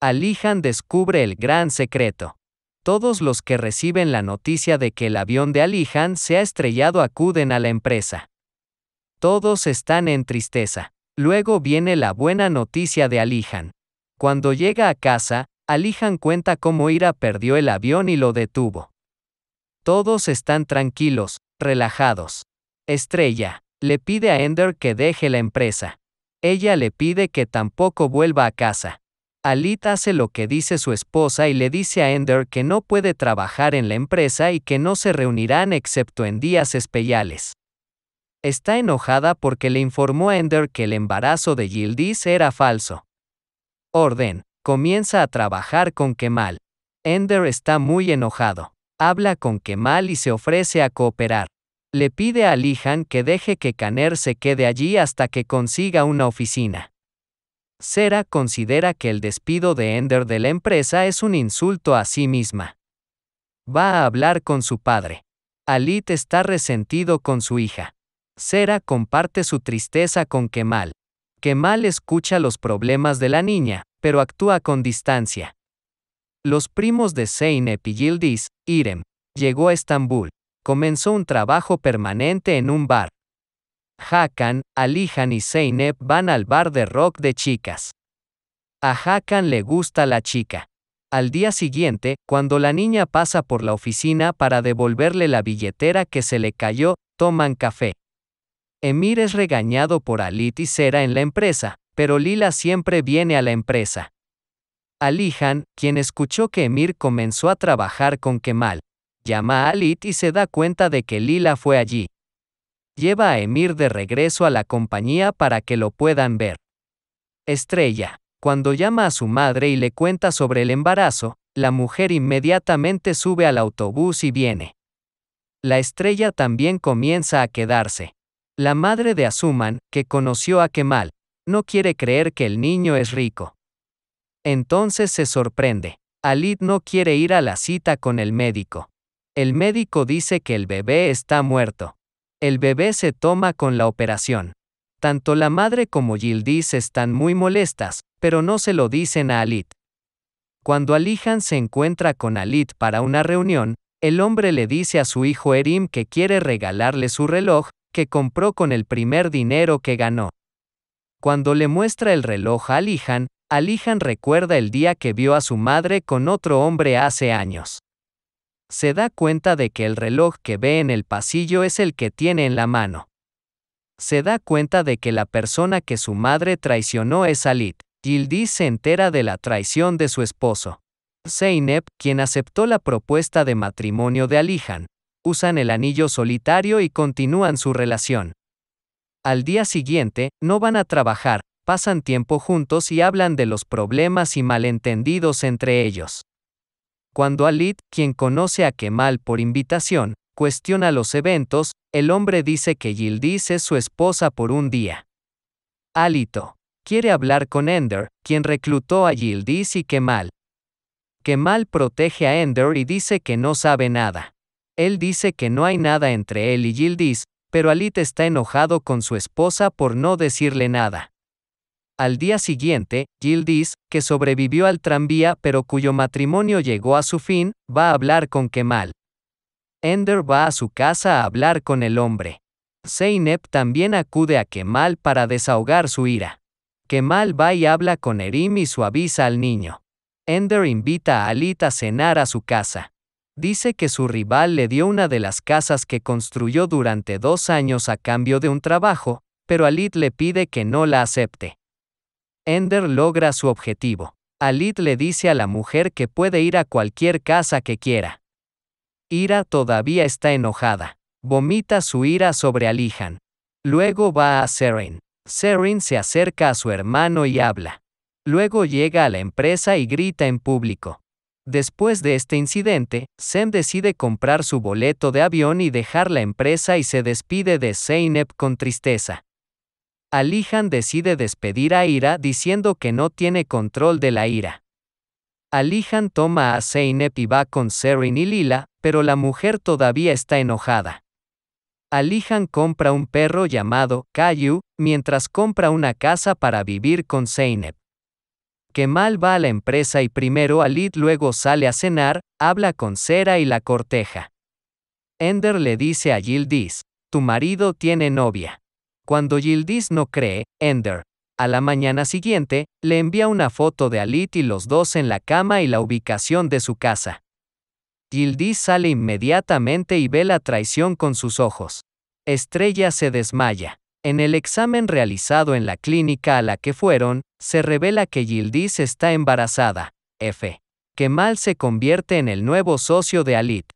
Alihan descubre el gran secreto. Todos los que reciben la noticia de que el avión de Alihan se ha estrellado acuden a la empresa. Todos están en tristeza. Luego viene la buena noticia de Alihan. Cuando llega a casa, Alihan cuenta cómo Ira perdió el avión y lo detuvo. Todos están tranquilos, relajados. Estrella le pide a Ender que deje la empresa. Ella le pide que tampoco vuelva a casa. Alit hace lo que dice su esposa y le dice a Ender que no puede trabajar en la empresa y que no se reunirán excepto en días especiales. Está enojada porque le informó Ender que el embarazo de Gildis era falso. Orden, comienza a trabajar con Kemal. Ender está muy enojado. Habla con Kemal y se ofrece a cooperar. Le pide a Lihan que deje que Kaner se quede allí hasta que consiga una oficina. Sera considera que el despido de Ender de la empresa es un insulto a sí misma. Va a hablar con su padre. Alit está resentido con su hija. Sera comparte su tristeza con Kemal. Kemal escucha los problemas de la niña, pero actúa con distancia. Los primos de Zeynep epigildis Irem, llegó a Estambul. Comenzó un trabajo permanente en un bar. Hakan, Alihan y Zeynep van al bar de rock de chicas. A Hakan le gusta la chica. Al día siguiente, cuando la niña pasa por la oficina para devolverle la billetera que se le cayó, toman café. Emir es regañado por Alit y Sera en la empresa, pero Lila siempre viene a la empresa. Alihan, quien escuchó que Emir comenzó a trabajar con Kemal, llama a Alit y se da cuenta de que Lila fue allí lleva a Emir de regreso a la compañía para que lo puedan ver. Estrella, cuando llama a su madre y le cuenta sobre el embarazo, la mujer inmediatamente sube al autobús y viene. La estrella también comienza a quedarse. La madre de Azuman, que conoció a Kemal, no quiere creer que el niño es rico. Entonces se sorprende. Alid no quiere ir a la cita con el médico. El médico dice que el bebé está muerto. El bebé se toma con la operación. Tanto la madre como Yildiz están muy molestas, pero no se lo dicen a Alit. Cuando Alihan se encuentra con Alit para una reunión, el hombre le dice a su hijo Erim que quiere regalarle su reloj, que compró con el primer dinero que ganó. Cuando le muestra el reloj a Alihan, Alihan recuerda el día que vio a su madre con otro hombre hace años se da cuenta de que el reloj que ve en el pasillo es el que tiene en la mano. Se da cuenta de que la persona que su madre traicionó es Alit. Yildiz se entera de la traición de su esposo. Zeynep, quien aceptó la propuesta de matrimonio de Alijan. usan el anillo solitario y continúan su relación. Al día siguiente, no van a trabajar, pasan tiempo juntos y hablan de los problemas y malentendidos entre ellos. Cuando Alit, quien conoce a Kemal por invitación, cuestiona los eventos, el hombre dice que Yildiz es su esposa por un día. Alito quiere hablar con Ender, quien reclutó a Yildiz y Kemal. Kemal protege a Ender y dice que no sabe nada. Él dice que no hay nada entre él y Yildiz, pero Alit está enojado con su esposa por no decirle nada. Al día siguiente, Gildis, que sobrevivió al tranvía pero cuyo matrimonio llegó a su fin, va a hablar con Kemal. Ender va a su casa a hablar con el hombre. Seinep también acude a Kemal para desahogar su ira. Kemal va y habla con Erim y suaviza al niño. Ender invita a Alit a cenar a su casa. Dice que su rival le dio una de las casas que construyó durante dos años a cambio de un trabajo, pero Alit le pide que no la acepte. Ender logra su objetivo. Alit le dice a la mujer que puede ir a cualquier casa que quiera. Ira todavía está enojada. Vomita su ira sobre Alihan. Luego va a Serin. Serin se acerca a su hermano y habla. Luego llega a la empresa y grita en público. Después de este incidente, Sem decide comprar su boleto de avión y dejar la empresa y se despide de Zeynep con tristeza. Alihan decide despedir a Ira diciendo que no tiene control de la ira. Alihan toma a Zeynep y va con Serin y Lila, pero la mujer todavía está enojada. Alihan compra un perro llamado Kayu, mientras compra una casa para vivir con Zeynep. mal va a la empresa y primero Alid luego sale a cenar, habla con Sera y la corteja. Ender le dice a Yildiz, tu marido tiene novia. Cuando Yildiz no cree, Ender, a la mañana siguiente, le envía una foto de Alit y los dos en la cama y la ubicación de su casa. Yildiz sale inmediatamente y ve la traición con sus ojos. Estrella se desmaya. En el examen realizado en la clínica a la que fueron, se revela que Yildiz está embarazada. F. Kemal se convierte en el nuevo socio de Alit.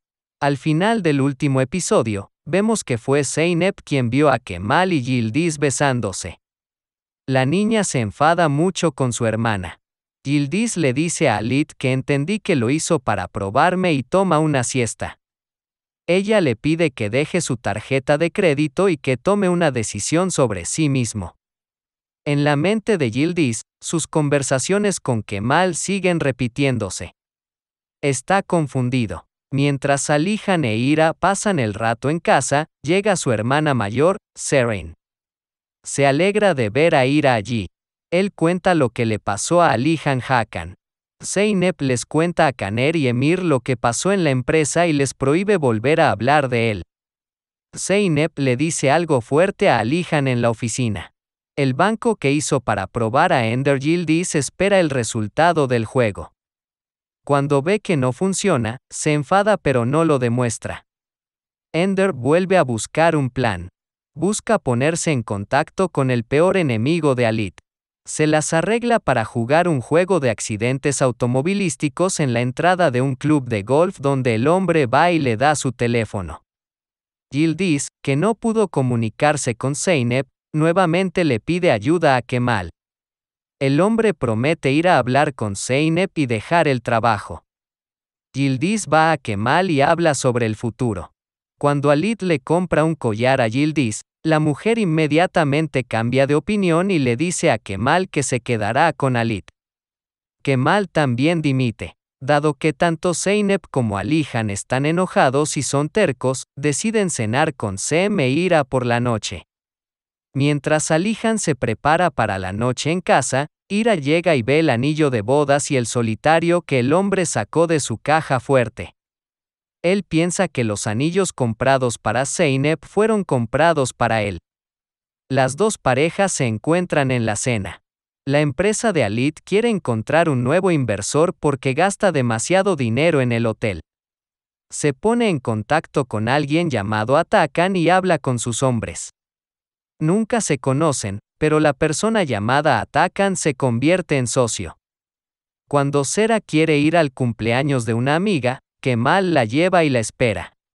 Al final del último episodio, vemos que fue Zeynep quien vio a Kemal y Yildiz besándose. La niña se enfada mucho con su hermana. Yildiz le dice a Alit que entendí que lo hizo para probarme y toma una siesta. Ella le pide que deje su tarjeta de crédito y que tome una decisión sobre sí mismo. En la mente de Yildiz, sus conversaciones con Kemal siguen repitiéndose. Está confundido. Mientras Alihan e Ira pasan el rato en casa, llega su hermana mayor, Seren. Se alegra de ver a Ira allí. Él cuenta lo que le pasó a Alihan Hakan. Zeynep les cuenta a Kaner y Emir lo que pasó en la empresa y les prohíbe volver a hablar de él. Zeynep le dice algo fuerte a Alihan en la oficina. El banco que hizo para probar a Ender espera el resultado del juego. Cuando ve que no funciona, se enfada pero no lo demuestra. Ender vuelve a buscar un plan. Busca ponerse en contacto con el peor enemigo de Alit. Se las arregla para jugar un juego de accidentes automovilísticos en la entrada de un club de golf donde el hombre va y le da su teléfono. dice que no pudo comunicarse con Zeynep, nuevamente le pide ayuda a Kemal, el hombre promete ir a hablar con Zeynep y dejar el trabajo. Yildiz va a Kemal y habla sobre el futuro. Cuando Alid le compra un collar a Yildiz, la mujer inmediatamente cambia de opinión y le dice a Kemal que se quedará con Alit. Kemal también dimite. Dado que tanto Zeynep como Alihan están enojados y son tercos, deciden cenar con Sem e Ira por la noche. Mientras Alihan se prepara para la noche en casa, Ira llega y ve el anillo de bodas y el solitario que el hombre sacó de su caja fuerte. Él piensa que los anillos comprados para Zeynep fueron comprados para él. Las dos parejas se encuentran en la cena. La empresa de Alit quiere encontrar un nuevo inversor porque gasta demasiado dinero en el hotel. Se pone en contacto con alguien llamado Atakan y habla con sus hombres nunca se conocen, pero la persona llamada Atacan se convierte en socio. Cuando Sera quiere ir al cumpleaños de una amiga, mal la lleva y la espera.